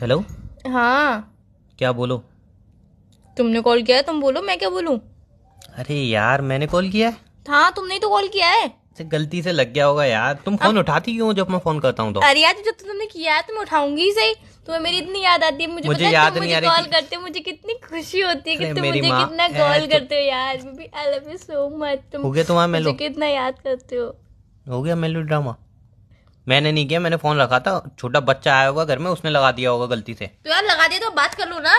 Hello हाँ क्या बोलो तुमने कॉल किया है तुम बोलो मैं क्या बोलूँ अरे यार मैंने कॉल किया है हाँ तुमने तो कॉल किया है अच्छा, गलती से लग गया होगा यार तुम फोन उठाती क्यों जब मैं फोन करता हूँ तो अरे यार जब तुमने किया है तो मैं उठाऊंगी ही सही तुम्हें मेरी इतनी याद आती है मुझे, मुझे पता याद नहीं मुझे कॉल करते मुझे कितनी खुशी होती है कि तुम मुझे कितना कॉल तो करते हो यार I love you so much तुम हो गया तुम्हारा मेलो कितना याद करते हो हो गया मेलो ड्रामा मैंने नहीं किया मैंने फोन रखा था छोटा बच्चा आया होगा घर में उसने लगा दिया होगा गलती से तो यार लगा दिया तो बात कर लो ना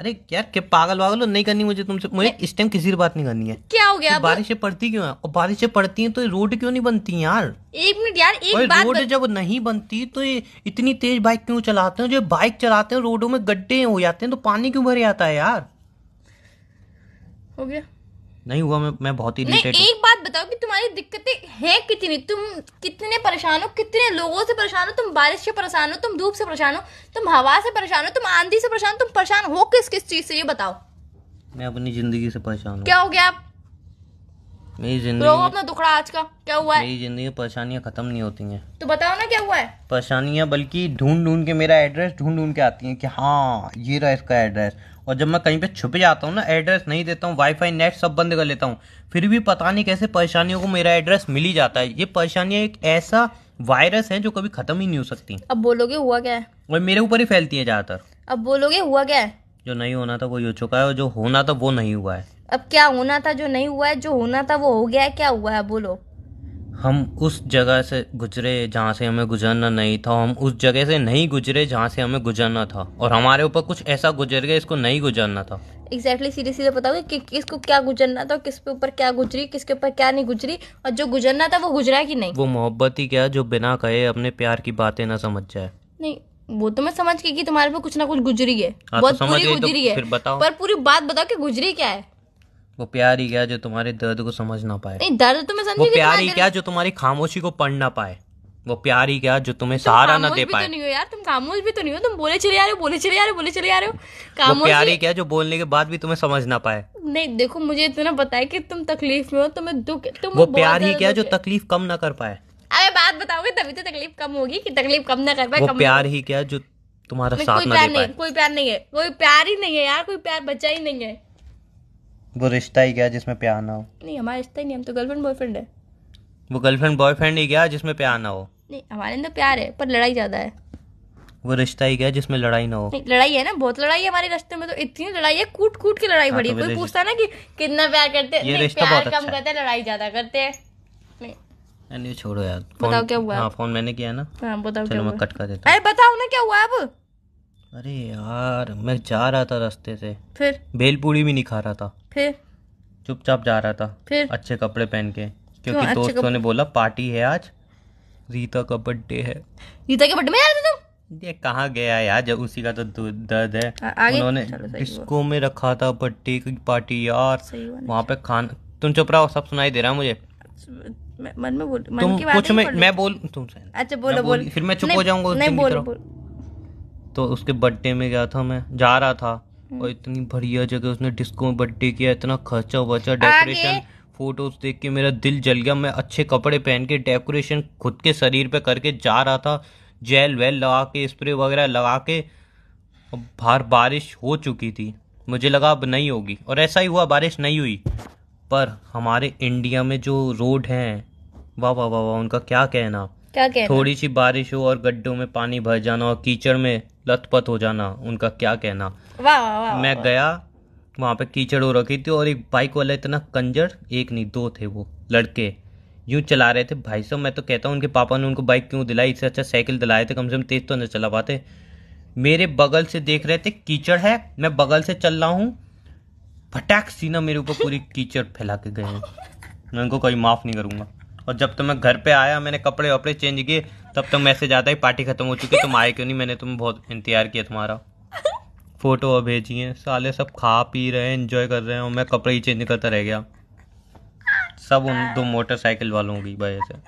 अरे यार के पागल वागल नहीं करनी मुझे तुमसे मुझे इस टाइम किसी बात नहीं करनी है क्या हो गया तो बारिशें पड़ती क्यों है और बारिशें पड़ती है तो रोड क्यों नहीं बनती यार एक मिनट यार एक बात रोड जब नहीं बनती तो ये इतनी तेज बाइक क्यों चलाते हैं जो बाइक चलाते हैं रोडों में गड्ढे हो जाते हैं तो पानी क्यों भर जाता है यार हो गया नहीं हुआ मैं मैं बहुत ही नहीं एक बात बताओ कि तुम्हारी दिक्कतें हैं कितनी तुम कितने परेशान हो कितने लोगों से परेशान हो तुम बारिश से परेशान हो तुम धूप से परेशान हो तुम हवा से परेशान हो तुम आंधी से परेशान हो तुम परेशान हो किस किस चीज से ये बताओ मैं अपनी जिंदगी से परेशान हूँ क्या हो गया आप मेरी तो जिंदगी तो अपना दुखड़ा आज का क्या हुआ है मेरी जिंदगी में परेशानियां खत्म नहीं होती हैं तो बताओ ना क्या हुआ है परेशानियां बल्कि ढूंढ ढूंढ के मेरा एड्रेस ढूंढ ढूंढ के आती हैं कि हाँ ये रहा इसका एड्रेस और जब मैं कहीं पे छुप जाता हूँ ना एड्रेस नहीं देता हूँ वाईफाई नेट सब बंद कर लेता हूँ फिर भी पता नहीं कैसे परेशानियों को मेरा एड्रेस मिल ही जाता है ये परेशानियाँ एक ऐसा वायरस है जो कभी खत्म ही नहीं हो सकती अब बोलोगे हुआ क्या है और मेरे ऊपर ही फैलती है ज़्यादातर अब बोलोगे हुआ क्या है जो नहीं होना था वो हो चुका है और जो होना था वो नहीं हुआ है अब क्या होना था जो नहीं हुआ है जो होना था वो हो गया है क्या हुआ है बोलो हम उस जगह से गुजरे जहाँ से हमें गुजरना नहीं था हम उस जगह से नहीं गुजरे जहाँ से हमें गुजरना था और हमारे ऊपर कुछ ऐसा गुजर गया इसको नहीं गुजरना था एग्जैक्टली सीधे सीधे बताओ कि किसको क्या गुजरना था किसके ऊपर क्या गुजरी किसके ऊपर क्या नहीं गुजरी और जो गुजरना था वो गुजरा कि नहीं वो मोहब्बत ही क्या जो बिना कहे अपने प्यार की बातें ना समझ जाए नहीं वो तो मैं समझ गई कि तुम्हारे पे कुछ ना कुछ गुजरी है हाँ, तो बहुत पूरी तो गुजरी है पर पूरी बात बताओ कि गुजरी क्या है वो प्यार ही क्या जो तुम्हारे दर्द को समझ ना पाए नहीं दर्द तो मैं समझ वो प्यार ही क्या जो तुम्हारी खामोशी को पढ़ ना पाए वो प्यार ही क्या जो तुम्हें सहारा ना दे तो पाए तो नहीं हो यार तुम खामोश भी तो नहीं हो तुम बोले चले आ रहे हो बोले चले आ रहे हो बोले चले आ रहे हो खामोश प्यार ही क्या जो बोलने के बाद भी तुम्हें समझ ना पाए नहीं देखो मुझे इतना पता है कि तुम तकलीफ में हो तुम्हें दुख तुम वो प्यार ही क्या जो तकलीफ कम ना कर पाए अरे बात बताओगे तभी तो तकलीफ कम होगी कि तकलीफ कम ना कर पाए प्यार ही क्या जो तुम्हारा साथ ना दे पाए कोई प्यार नहीं है कोई प्यार ही नहीं है यार कोई प्यार बचा ही नहीं है वो रिश्ता ही क्या जिसमें प्यार ना हो नहीं हमारा रिश्ता ही नहीं हम तो गर्लफ्रेंड बॉयफ्रेंड है वो गर्लफ्रेंड बॉयफ्रेंड ही क्या जिसमें प्यार ना हो नहीं हमारे अंदर प्यार है पर लड़ाई ज़्यादा है वो रिश्ता ही क्या जिसमें लड़ाई ना हो नहीं लड़ाई है ना बहुत लड़ाई है हमारे रिश्ते में तो इतनी लड़ाई है कूट कूट के लड़ाई हाँ, बड़ी तो कोई पूछता ना कि कितना प्यार करते हैं ये रिश्ता अच्छा कम करते हैं लड़ाई ज़्यादा करते हैं नहीं छोड़ो यार बताओ क्या हुआ हाँ फोन मैंने किया ना हाँ बताओ चलो मैं कट कर देता अरे बताओ ना क्या हुआ अब अरे यार मैं जा रहा था रास्ते से फिर बेलपूड़ी भी नहीं खा रहा था फिर चुपचाप जा रहा था फिर अच्छे कपड़े पहन के क्योंकि क्यों दोस्तों कप... ने बोला पार्टी है आज रीता का बर्थडे है रीता के बर्थडे में जा रहे तुम ये कहाँ गया यार जब उसी का तो दर्द है उन्होंने डिस्को में रखा था बर्थडे की पार्टी यार वहाँ अच्छा। पे खान तुम चुप रहो सब सुनाई दे रहा मुझे मन में बोल मन की बात कुछ मैं अच्छा, मैं बोल तुम अच्छा बोलो बोल फिर मैं चुप हो जाऊंगा नहीं बोलो बोल तो उसके बर्थडे में गया था मैं जा रहा था हम्म। और इतनी बढ़िया जगह उसने डिस्को में बर्थडे किया इतना खर्चा वर्चा डेकोरेशन फोटोज देख के मेरा दिल जल गया मैं अच्छे कपड़े पहन के डेकोरेशन खुद के शरीर पे करके जा रहा था जेल वेल लगा के स्प्रे वगैरह लगा के बाहर बारिश हो चुकी थी मुझे लगा अब नहीं होगी और ऐसा ही हुआ बारिश नहीं हुई पर हमारे इंडिया में जो रोड हैं वाह वाह वाह वाह उनका क्या कहना क्या कहना थोड़ी सी बारिश हो और गड्ढों में पानी भर जाना और कीचड़ में लथपथ हो जाना उनका क्या कहना वाह वाह वाह मैं गया वहाँ पे कीचड़ हो रखी थी और एक बाइक वाला इतना कंजर एक नहीं दो थे वो लड़के यूँ चला रहे थे भाई साहब मैं तो कहता हूँ उनके पापा ने उनको बाइक क्यों दिलाई इससे अच्छा साइकिल दिलाए थे कम से कम तेज़ तो नहीं चला पाते मेरे बगल से देख रहे थे कीचड़ है मैं बगल से चल रहा हूँ फटाक सीना मेरे ऊपर पूरी कीचड़ फैला के गए मैं उनको कभी माफ़ नहीं करूंगा और जब तो मैं घर पे आया मैंने कपड़े वपड़े चेंज किए तब तक तो मैसेज आता है पार्टी खत्म हो चुकी है तुम आए क्यों नहीं मैंने तुम बहुत इंतजार किया तुम्हारा फोटो भेजी है साले सब खा पी रहे हैं इंजॉय कर रहे हैं और मैं कपड़े ही चेंज करता रह गया सब उन दो मोटरसाइकिल वालों की वजह से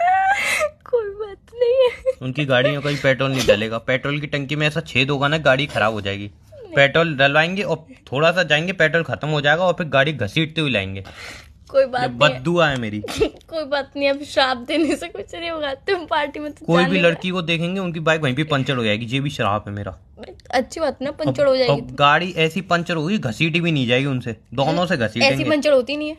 कोई बात नहीं है उनकी गाड़ी में कहीं पेट्रोल नहीं डलेगा पेट्रोल की टंकी में ऐसा छेद होगा ना गाड़ी खराब हो जाएगी पेट्रोल डलवाएंगे और थोड़ा सा जाएंगे पेट्रोल खत्म हो जाएगा और फिर गाड़ी घसीटते हुए लाएंगे कोई बात बदुआ है मेरी कोई बात नहीं अब शराब देने से कुछ नहीं होगा तुम पार्टी में तो कोई भी लड़की को देखेंगे उनकी बाइक वहीं पे पंचर हो जाएगी ये भी शराब है मेरा अच्छी बात ना पंचर हो जाएगी तो गाड़ी ऐसी पंचर होगी घसीटी भी नहीं जाएगी उनसे दोनों से घसीट ऐसी पंचर होती नहीं है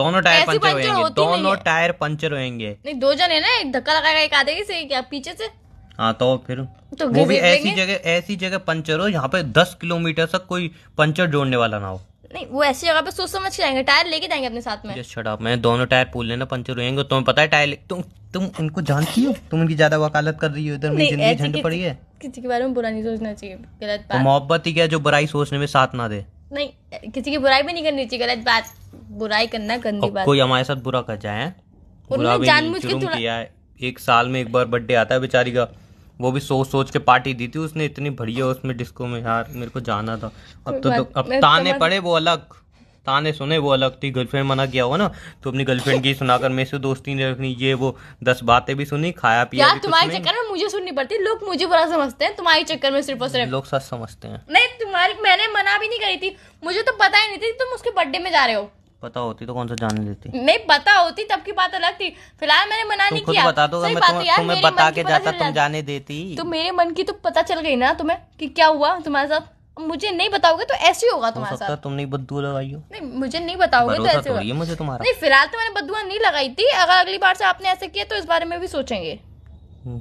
दोनों टायर पंचर होएंगे दोनों टायर पंचर होएंगे नहीं दो जन है ना एक धक्का लगाएगा एक आधे से क्या पीछे से हाँ तो फिर तो वो भी ऐसी जगह ऐसी जगह पंचर हो जहाँ पे दस किलोमीटर तक कोई पंचर जोड़ने वाला ना हो नहीं वो ऐसी जगह पे सोच समझ के जाएंगे टायर लेके जाएंगे अपने साथ में छोड़ा मैं दोनों टायर पूल लेना पंचर होएंगे तुम्हें पता है टायर तुम तुम इनको जानती हो तुम इनकी ज्यादा वकालत कर रही हो इधर मेरी जिंदगी झंड पड़ी है किसी के बारे में बुरा नहीं सोचना चाहिए गलत तो बात मोहब्बत ही क्या जो बुराई सोचने में साथ ना दे नहीं किसी की बुराई भी नहीं करनी चाहिए गलत बात बुराई करना गंदी बात कोई हमारे साथ बुरा कर जाए जानबूझ के एक साल में एक बार बर्थडे आता है बेचारी का वो भी सोच सोच के पार्टी दी थी उसने इतनी बढ़िया उसमें डिस्को में यार मेरे को जाना था अब तो, तो अब ताने पड़े वो अलग ताने सुने वो अलग थी गर्लफ्रेंड मना किया हुआ ना तो अपनी गर्लफ्रेंड की सुनाकर मेरे से दोस्ती नहीं रखनी ये वो दस बातें भी सुनी खाया पिया यार तुम्हारे चक्कर में मुझे सुननी पड़ती लोग मुझे बुरा समझते हैं तुम्हारे चक्कर में सिर्फ और सिर्फ लोग सच समझते हैं नहीं तुम्हारी मैंने मना भी नहीं करी थी मुझे तो पता ही नहीं थी तुम उसके बर्थडे में जा रहे हो पता होती तो कौन सा जाने देती नहीं पता होती तब की बात अलग थी फिलहाल मैंने मना नहीं किया तो, बता दो मैं तुम्हें बता के जाता तुम जाने देती तो मेरे मन की तो पता चल गई ना तुम्हें कि क्या हुआ तुम्हारे साथ मुझे नहीं बताओगे तो ऐसे ही होगा तुम्हारे साथ तुमने बद्दुआ लगाई हो नहीं मुझे नहीं बताओगे तो ऐसे होगा मुझे तुम्हारा नहीं फिलहाल तो मैंने बद्दुआ नहीं लगाई थी अगर अगली बार से आपने ऐसे किया तो इस बारे में भी सोचेंगे हम्म।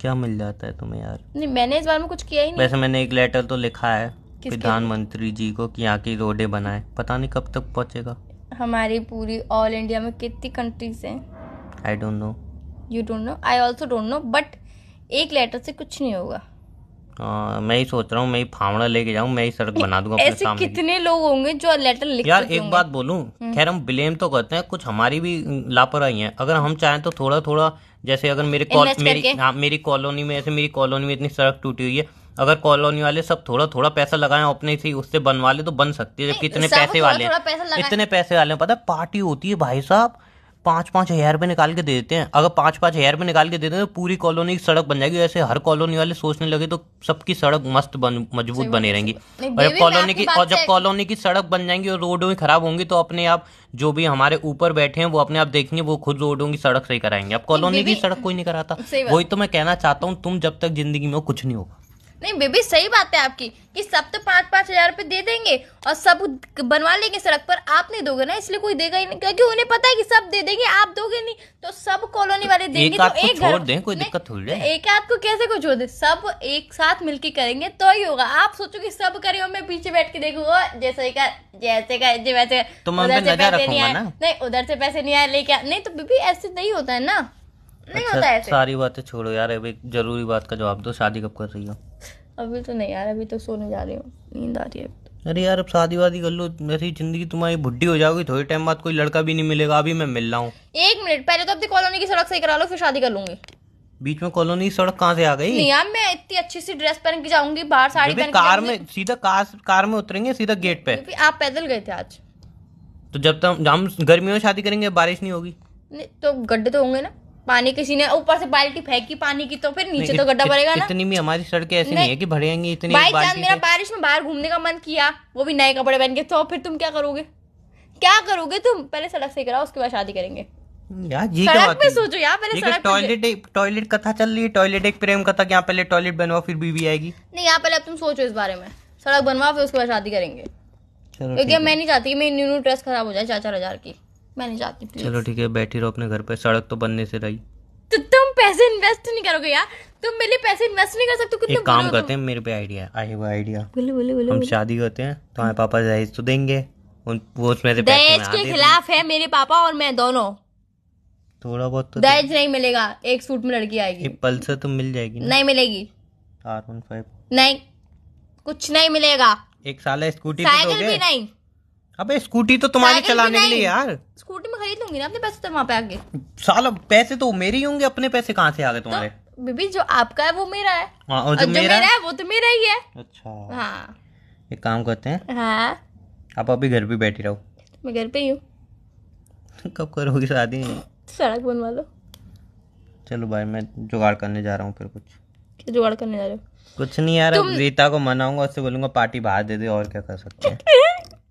क्या मिल जाता है तुम्हें यार नहीं मैंने इस बारे में कुछ किया ही नहीं वैसे मैंने एक लेटर तो लिखा है प्रधानमंत्री जी को कि यहाँ की रोडे बनाए पता नहीं कब तक पहुँचेगा हमारी पूरी ऑल इंडिया में कितनी कंट्रीज हैं I don't know you don't know I also don't know but एक लेटर से कुछ नहीं होगा आ, हाँ, मैं ही सोच रहा हूँ मैं ही फावड़ा लेके जाऊँ मैं ही सड़क बना दूंगा ऐसे सामने कितने लोग होंगे जो लेटर लिख यार एक बात बोलू हम्म। खैर हम ब्लेम तो करते हैं कुछ हमारी भी लापरवाही है अगर हम चाहें तो थोड़ा थोड़ा जैसे अगर मेरे मेरी हाँ, मेरी कॉलोनी में ऐसे मेरी कॉलोनी में इतनी सड़क टूटी हुई है अगर कॉलोनी वाले सब थोड़ा थोड़ा पैसा लगाए अपने से उससे बनवा ले तो बन सकती है जबकि इतने पैसे वाले इतने पैसे वाले पता है पार्टी होती है भाई साहब पाँच पाँच हजार रुपये निकाल के दे देते हैं अगर पाँच पाँच हजार रुपये निकाल के देते हैं तो पूरी कॉलोनी की सड़क बन जाएगी ऐसे हर कॉलोनी वाले सोचने लगे तो सबकी सड़क मस्त बन मजबूत बने रहेंगी और जब कॉलोनी की और जब कॉलोनी की सड़क बन जाएंगी और रोड भी खराब होंगी तो अपने आप जो भी हमारे ऊपर बैठे हैं वो अपने आप देखेंगे वो खुद रोडों की सड़क सही कराएंगे अब कॉलोनी की सड़क कोई नहीं कराता वही तो मैं कहना चाहता हूँ तुम जब तक जिंदगी में कुछ नहीं होगा नहीं बेबी सही बात है आपकी कि सब तो पाँच पाँच हजार रुपये दे देंगे और सब बनवा लेंगे सड़क पर आप नहीं दोगे ना इसलिए कोई देगा ही नहीं क्योंकि उन्हें पता है कि सब दे देंगे आप दोगे नहीं तो सब कॉलोनी वाले देंगे तो, तो एक छोड़ दें कोई दिक्कत थोड़ी है तो एक को कैसे कुछ छोड़ दे सब एक साथ मिलकर करेंगे तो ही होगा आप सोचो कि सब हो मैं पीछे बैठ के देखूंगा जैसे का जैसे का जैसे तो उधर से पैसे नहीं आए नहीं उधर से पैसे नहीं आए लेके नहीं तो बेबी ऐसे नहीं होता है ना नहीं अच्छा, होता ऐसे सारी बातें छोड़ो यार अभी जरूरी बात का जवाब दो शादी कब कर रही हो अभी तो नहीं यार अभी तो सोने जा रही हूँ नींद आ रही है तो। अरे यार अब शादी वादी कर लो मेरी जिंदगी तुम्हारी बुढ़ी हो जाओगी थोड़ी टाइम बाद कोई लड़का भी नहीं मिलेगा अभी मैं मिल रहा हूँ एक मिनट पहले तो अपनी कॉलोनी की सड़क सही करा लो फिर शादी कर लूंगी बीच में कॉलोनी की सड़क कहाँ से आ गई नहीं यार मैं इतनी अच्छी सी ड्रेस पहन के जाऊंगी बाहर साड़ी पहन कार में सीधा कार कार में उतरेंगे सीधा गेट पे आप पैदल गए थे आज तो जब तक हम गर्मियों में शादी करेंगे बारिश नहीं होगी तो गड्ढे तो होंगे ना पानी किसी ने ऊपर से बाल्टी फेंकी पानी की तो फिर नीचे तो गड्ढा भरेगा ना इतनी भी हमारी सड़कें ऐसी नहीं, है कि भरेंगी इतनी भाई जान मेरा बारिश में बाहर घूमने का मन किया वो भी नए कपड़े पहन के तो फिर तुम क्या करोगे क्या करोगे तुम पहले सड़क से कराओ उसके बाद शादी करेंगे यार सड़क पे सोचो यार पहले सड़क टॉयलेट कथा चल रही है टॉयलेट एक प्रेम कथा यहाँ पहले टॉयलेट बनवाओ फिर बीवी आएगी नहीं यहाँ पहले अब तुम सोचो इस बारे में सड़क बनवाओ फिर उसके बाद शादी करेंगे क्योंकि मैं नहीं चाहती मेरी न्यू न्यू ड्रेस खराब हो जाए चार चार हजार की मैं नहीं जाती प्लीज चलो ठीक है बैठी रहो अपने घर पे सड़क तो बनने से रही तो तुम पैसे इन्वेस्ट नहीं करोगे यार तुम मेरे पैसे इन्वेस्ट नहीं कर सकते कितने एक काम करते हैं मेरे पे आइडिया आई वो आइडिया बोलो बोलो बोलो हम शादी करते हैं तो हमारे पापा दहेज तो देंगे उन वो उसमें से दहेज के खिलाफ है मेरे पापा और मैं दोनों थोड़ा बहुत तो दहेज नहीं मिलेगा एक सूट में लड़की आएगी पल्सर तो मिल जाएगी नहीं मिलेगी आर वन फाइव नहीं कुछ नहीं मिलेगा एक साल स्कूटी साइकिल भी नहीं अबे स्कूटी तो तुम्हारी चलाने के लिए यार स्कूटी में खरीद लूंगी ना अपने पैसे तो वहाँ पे आगे साल पैसे तो मेरे ही होंगे अपने पैसे कहाँ से आ गए तो तुम्हारे बीबी जो आपका है वो मेरा है आ, हाँ, और जो, जो मेरा, मेरा है वो तो मेरा ही है अच्छा हाँ एक काम करते हैं हाँ आप अभी घर पे बैठी रहो मैं घर पे ही हूँ कब करोगी शादी सड़क बनवा लो चलो भाई मैं जुगाड़ करने जा रहा हूँ फिर कुछ जुगाड़ करने जा रहे हो कुछ नहीं यार रीता को मनाऊंगा उससे बोलूंगा पार्टी बाहर दे दे और क्या कर सकते हैं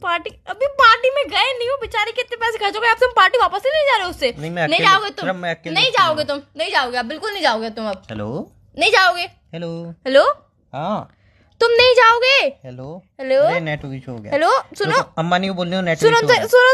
पार्टी अभी पार्टी में गए नहीं हो बेचारे कितने पैसे खर्चोगे अब तुम पार्टी वापस ही नहीं जा रहे उससे नहीं, मैं नहीं जाओगे तुम नहीं जाओगे तुम नहीं जाओगे अब बिल्कुल नहीं जाओगे तुम अब हेलो नहीं जाओगे हेलो हेलो हाँ तुम नहीं जाओगे हेलो हेलो नेट हो गया हेलो सुनो अम्मा नहीं बोल रही हो नेट सुनो तो- सुनो